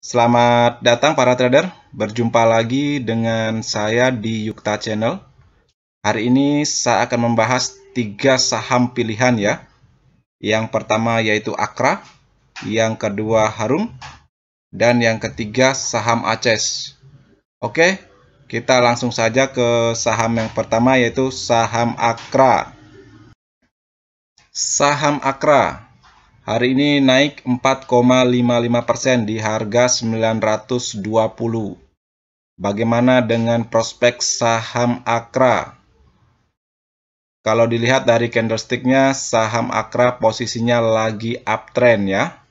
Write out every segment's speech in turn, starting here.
Selamat datang para trader, berjumpa lagi dengan saya di Yukta Channel. Hari ini saya akan membahas tiga saham pilihan ya. Yang pertama yaitu Akra, yang kedua Harum, dan yang ketiga saham Aces. Oke, kita langsung saja ke saham yang pertama yaitu saham Akra. Saham Akra Hari ini naik 4,55% di harga 920. Bagaimana dengan prospek saham Akra? Kalau dilihat dari candlesticknya, saham Akra posisinya lagi uptrend ya.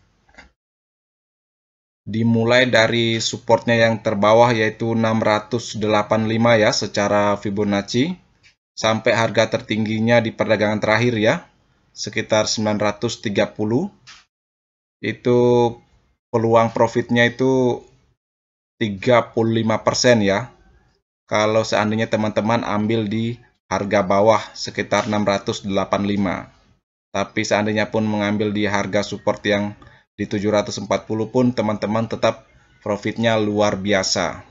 Dimulai dari supportnya yang terbawah yaitu 685 ya secara Fibonacci. Sampai harga tertingginya di perdagangan terakhir ya, sekitar 930 itu peluang profitnya itu 35% ya. Kalau seandainya teman-teman ambil di harga bawah sekitar 685. Tapi seandainya pun mengambil di harga support yang di 740 pun teman-teman tetap profitnya luar biasa.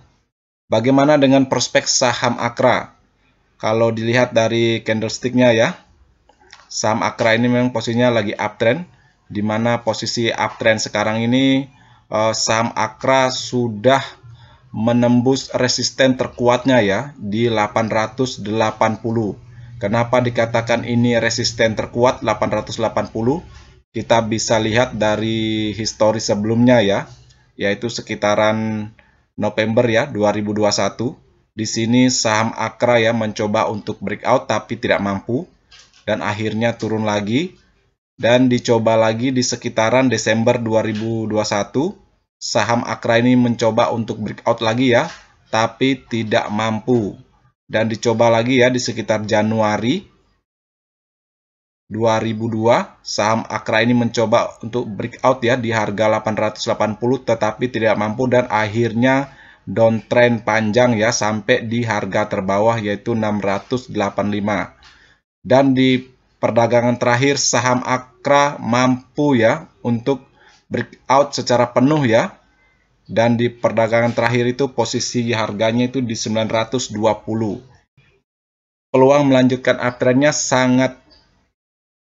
Bagaimana dengan prospek saham Akra? Kalau dilihat dari candlesticknya ya, saham Akra ini memang posisinya lagi uptrend di mana posisi uptrend sekarang ini eh, saham Akra sudah menembus resisten terkuatnya ya di 880. Kenapa dikatakan ini resisten terkuat 880? Kita bisa lihat dari histori sebelumnya ya, yaitu sekitaran November ya 2021. Di sini saham Akra ya mencoba untuk breakout tapi tidak mampu dan akhirnya turun lagi dan dicoba lagi di sekitaran Desember 2021. Saham Akra ini mencoba untuk breakout lagi ya, tapi tidak mampu. Dan dicoba lagi ya di sekitar Januari 2002, saham Akra ini mencoba untuk breakout ya di harga 880 tetapi tidak mampu dan akhirnya downtrend panjang ya sampai di harga terbawah yaitu 685 dan di perdagangan terakhir saham Akra mampu ya untuk breakout secara penuh ya dan di perdagangan terakhir itu posisi harganya itu di 920. Peluang melanjutkan uptrendnya sangat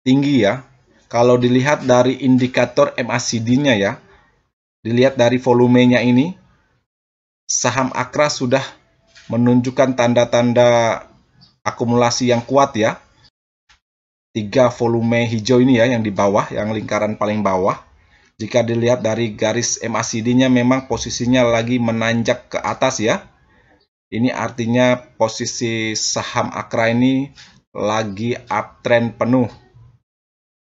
tinggi ya. Kalau dilihat dari indikator MACD-nya ya, dilihat dari volumenya ini, saham Akra sudah menunjukkan tanda-tanda akumulasi yang kuat ya tiga volume hijau ini ya yang di bawah, yang lingkaran paling bawah. Jika dilihat dari garis MACD-nya memang posisinya lagi menanjak ke atas ya. Ini artinya posisi saham Akra ini lagi uptrend penuh.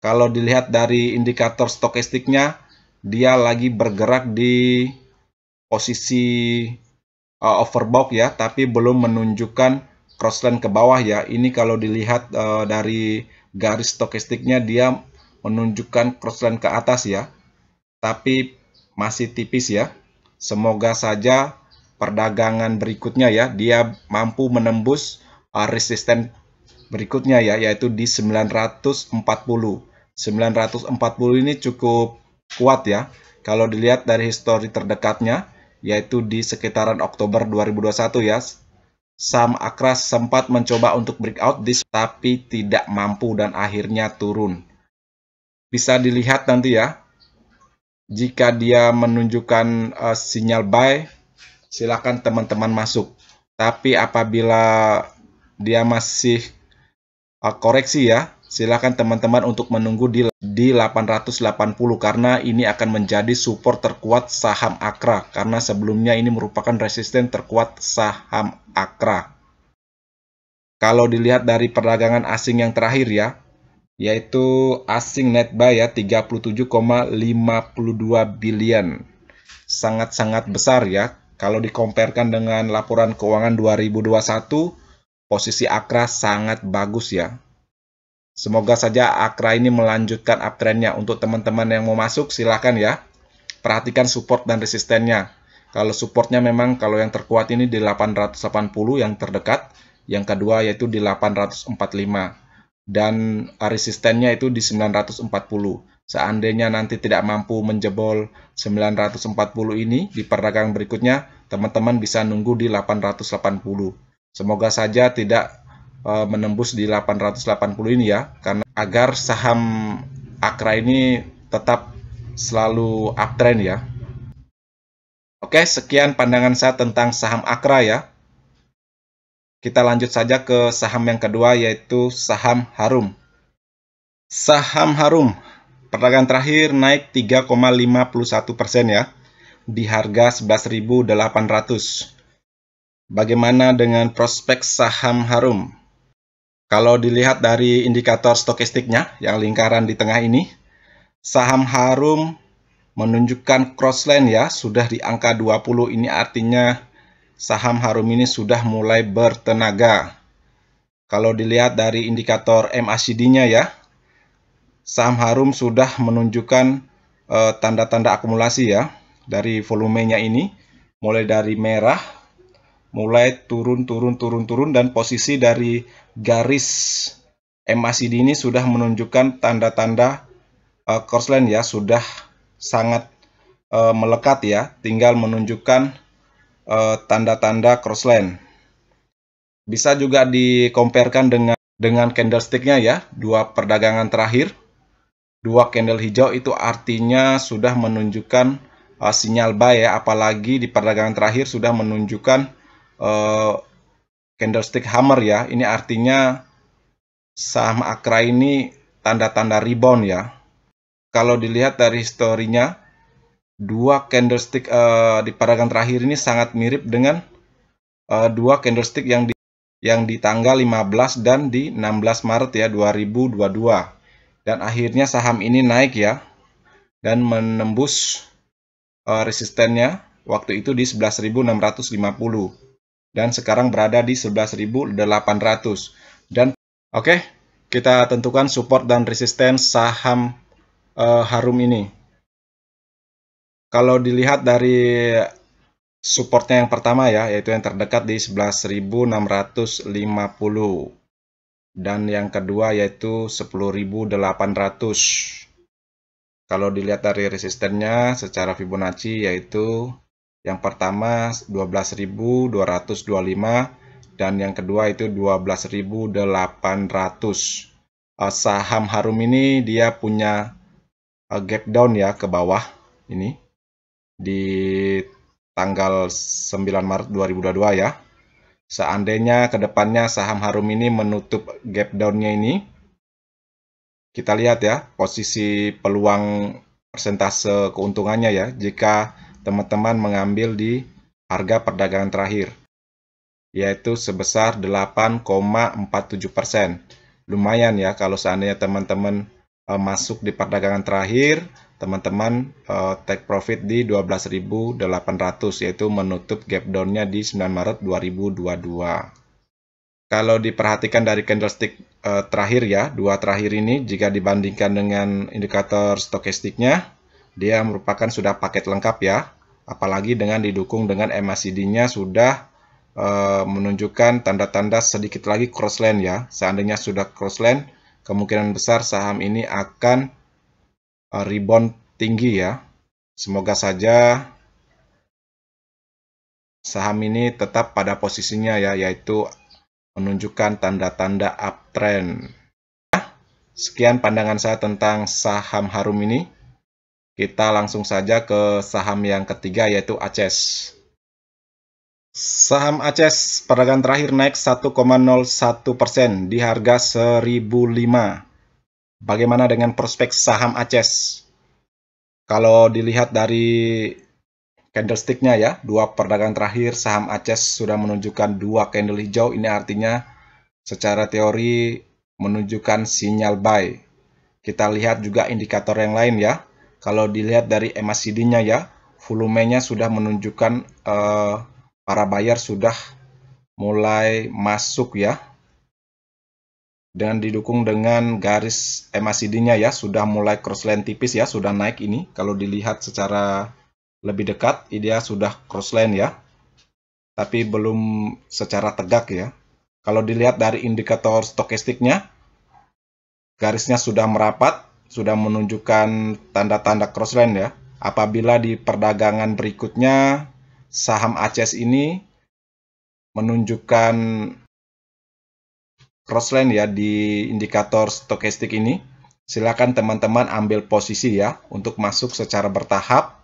Kalau dilihat dari indikator stokastiknya, dia lagi bergerak di posisi uh, overbought ya, tapi belum menunjukkan crossline ke bawah ya. Ini kalau dilihat uh, dari garis stokastiknya dia menunjukkan crossline ke atas ya. Tapi masih tipis ya. Semoga saja perdagangan berikutnya ya dia mampu menembus resisten berikutnya ya yaitu di 940. 940 ini cukup kuat ya. Kalau dilihat dari histori terdekatnya yaitu di sekitaran Oktober 2021 ya Sam Akras sempat mencoba untuk breakout this tapi tidak mampu dan akhirnya turun. Bisa dilihat nanti ya. Jika dia menunjukkan uh, sinyal buy, silakan teman-teman masuk. Tapi apabila dia masih uh, koreksi ya, silakan teman-teman untuk menunggu di di 880 karena ini akan menjadi support terkuat saham Akra karena sebelumnya ini merupakan resisten terkuat saham Akra. Kalau dilihat dari perdagangan asing yang terakhir ya, yaitu asing net buy ya 37,52 billion. Sangat-sangat besar ya kalau dikomparkan dengan laporan keuangan 2021 posisi Akra sangat bagus ya Semoga saja Akra ini melanjutkan uptrendnya. Untuk teman-teman yang mau masuk, silahkan ya. Perhatikan support dan resistennya. Kalau supportnya memang kalau yang terkuat ini di 880 yang terdekat. Yang kedua yaitu di 845. Dan resistennya itu di 940. Seandainya nanti tidak mampu menjebol 940 ini di perdagangan berikutnya, teman-teman bisa nunggu di 880. Semoga saja tidak Eh, menembus di 880 ini ya karena agar saham Akra ini tetap selalu uptrend ya. Oke, sekian pandangan saya tentang saham Akra ya. Kita lanjut saja ke saham yang kedua yaitu saham Harum. Saham Harum perdagangan terakhir naik 3,51% persen ya di harga 11.800. Bagaimana dengan prospek saham Harum? Kalau dilihat dari indikator stokistiknya, yang lingkaran di tengah ini, saham harum menunjukkan crossline ya, sudah di angka 20, ini artinya saham harum ini sudah mulai bertenaga. Kalau dilihat dari indikator MACD-nya ya, saham harum sudah menunjukkan eh, tanda-tanda uh, tanda -tanda akumulasi ya, dari volumenya ini, mulai dari merah, mulai turun turun turun turun dan posisi dari garis MACD ini sudah menunjukkan tanda-tanda uh, ya sudah sangat uh, melekat ya tinggal menunjukkan uh, tanda-tanda uh, crossline bisa juga dikomparkan dengan dengan candlesticknya ya dua perdagangan terakhir dua candle hijau itu artinya sudah menunjukkan uh, sinyal buy ya apalagi di perdagangan terakhir sudah menunjukkan uh, candlestick hammer ya. Ini artinya saham Akra ini tanda-tanda rebound ya. Kalau dilihat dari historinya, dua candlestick uh, di paragraf terakhir ini sangat mirip dengan uh, dua candlestick yang di yang di tanggal 15 dan di 16 Maret ya 2022. Dan akhirnya saham ini naik ya dan menembus uh, resistennya waktu itu di 11.650 dan sekarang berada di 11.800 dan oke okay, kita tentukan support dan resisten saham uh, Harum ini kalau dilihat dari supportnya yang pertama ya yaitu yang terdekat di 11.650 dan yang kedua yaitu 10.800 kalau dilihat dari resistennya secara Fibonacci yaitu yang pertama 12.225 dan yang kedua itu 12.800. Uh, eh, saham Harum ini dia punya eh, gap down ya ke bawah ini di tanggal 9 Maret 2022 ya. Seandainya ke depannya saham Harum ini menutup gap down-nya ini, kita lihat ya posisi peluang persentase keuntungannya ya. Jika teman-teman mengambil di harga perdagangan terakhir, yaitu sebesar 8,47%. Lumayan ya kalau seandainya teman-teman uh, masuk di perdagangan terakhir, teman-teman uh, take profit di 12.800 yaitu menutup gap down-nya di 9 Maret 2022 kalau diperhatikan dari candlestick uh, terakhir ya, dua terakhir ini jika dibandingkan dengan indikator stokastiknya, dia merupakan sudah paket lengkap ya apalagi dengan didukung dengan MACD-nya sudah uh, menunjukkan tanda-tanda sedikit lagi crossline ya. Seandainya sudah crossline, kemungkinan besar saham ini akan uh, rebound tinggi ya. Semoga saja saham ini tetap pada posisinya ya, yaitu menunjukkan tanda-tanda uptrend. Sekian pandangan saya tentang saham harum ini. Kita langsung saja ke saham yang ketiga yaitu ACES. Saham ACES perdagangan terakhir naik 1,01% di harga 1005. Bagaimana dengan prospek saham ACES? Kalau dilihat dari candlesticknya ya, dua perdagangan terakhir saham ACES sudah menunjukkan dua candle hijau. Ini artinya secara teori menunjukkan sinyal buy. Kita lihat juga indikator yang lain ya. Kalau dilihat dari MACD-nya ya, volumenya sudah menunjukkan uh, para buyer sudah mulai masuk ya. Dan didukung dengan garis MACD-nya ya, sudah mulai crossline tipis ya, sudah naik ini. Kalau dilihat secara lebih dekat, dia sudah crossline ya. Tapi belum secara tegak ya. Kalau dilihat dari indikator stokistiknya, garisnya sudah merapat, sudah menunjukkan tanda-tanda crossline ya. Apabila di perdagangan berikutnya saham ACS ini menunjukkan crossline ya di indikator stokastik ini, silakan teman-teman ambil posisi ya untuk masuk secara bertahap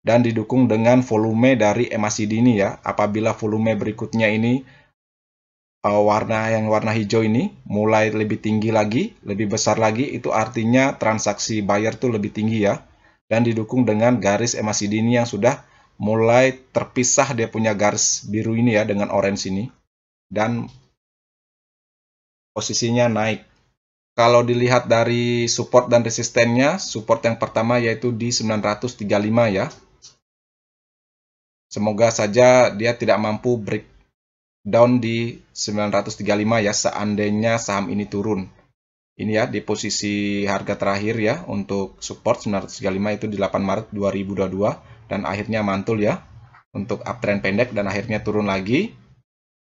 dan didukung dengan volume dari MACD ini ya. Apabila volume berikutnya ini uh, warna yang warna hijau ini mulai lebih tinggi lagi, lebih besar lagi, itu artinya transaksi buyer tuh lebih tinggi ya. Dan didukung dengan garis MACD ini yang sudah mulai terpisah dia punya garis biru ini ya dengan orange ini. Dan posisinya naik. Kalau dilihat dari support dan resistennya, support yang pertama yaitu di 935 ya. Semoga saja dia tidak mampu break down di 935 ya seandainya saham ini turun. Ini ya di posisi harga terakhir ya untuk support 935 itu di 8 Maret 2022 dan akhirnya mantul ya untuk uptrend pendek dan akhirnya turun lagi.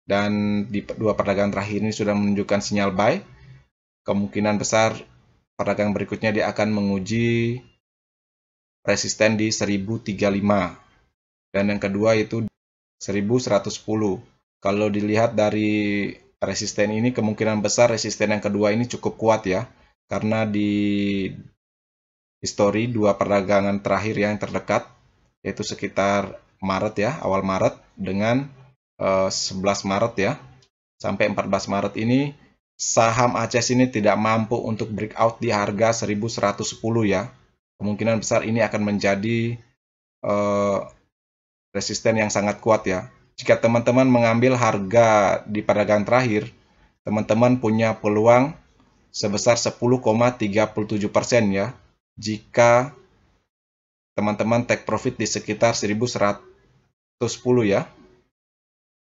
Dan di dua perdagangan terakhir ini sudah menunjukkan sinyal buy. Kemungkinan besar perdagangan berikutnya dia akan menguji resisten di 1035. Dan yang kedua itu 1110. Kalau dilihat dari resisten ini kemungkinan besar resisten yang kedua ini cukup kuat ya. Karena di histori dua perdagangan terakhir yang terdekat yaitu sekitar Maret ya, awal Maret dengan eh, 11 Maret ya. Sampai 14 Maret ini saham ACES ini tidak mampu untuk breakout di harga 1110 ya. Kemungkinan besar ini akan menjadi eh, resisten yang sangat kuat ya. Jika teman-teman mengambil harga di perdagangan terakhir, teman-teman punya peluang sebesar 10,37% ya jika teman-teman take profit di sekitar 1110 ya.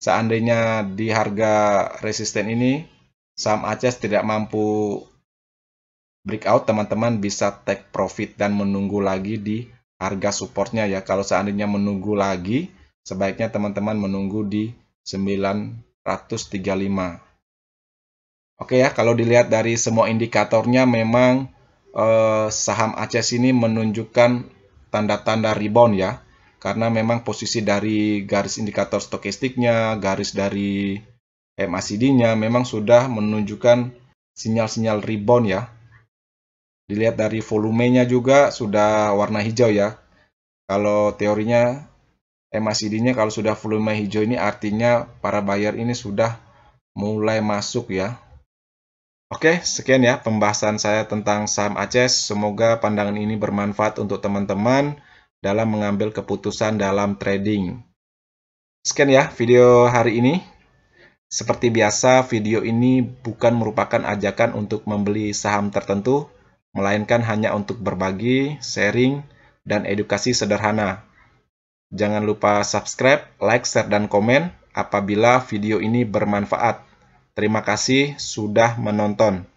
Seandainya di harga resisten ini saham Aces tidak mampu breakout, teman-teman bisa take profit dan menunggu lagi di harga supportnya ya. Kalau seandainya menunggu lagi Sebaiknya teman-teman menunggu di 935. Oke ya, kalau dilihat dari semua indikatornya memang eh, saham Aceh ini menunjukkan tanda-tanda rebound ya. Karena memang posisi dari garis indikator stokistiknya, garis dari MACD-nya memang sudah menunjukkan sinyal-sinyal rebound ya. Dilihat dari volumenya juga sudah warna hijau ya. Kalau teorinya MACD-nya kalau sudah volume hijau ini artinya para buyer ini sudah mulai masuk ya. Oke, sekian ya pembahasan saya tentang saham Aces. Semoga pandangan ini bermanfaat untuk teman-teman dalam mengambil keputusan dalam trading. Sekian ya video hari ini. Seperti biasa, video ini bukan merupakan ajakan untuk membeli saham tertentu, melainkan hanya untuk berbagi, sharing, dan edukasi sederhana Jangan lupa subscribe, like, share, dan komen apabila video ini bermanfaat. Terima kasih sudah menonton.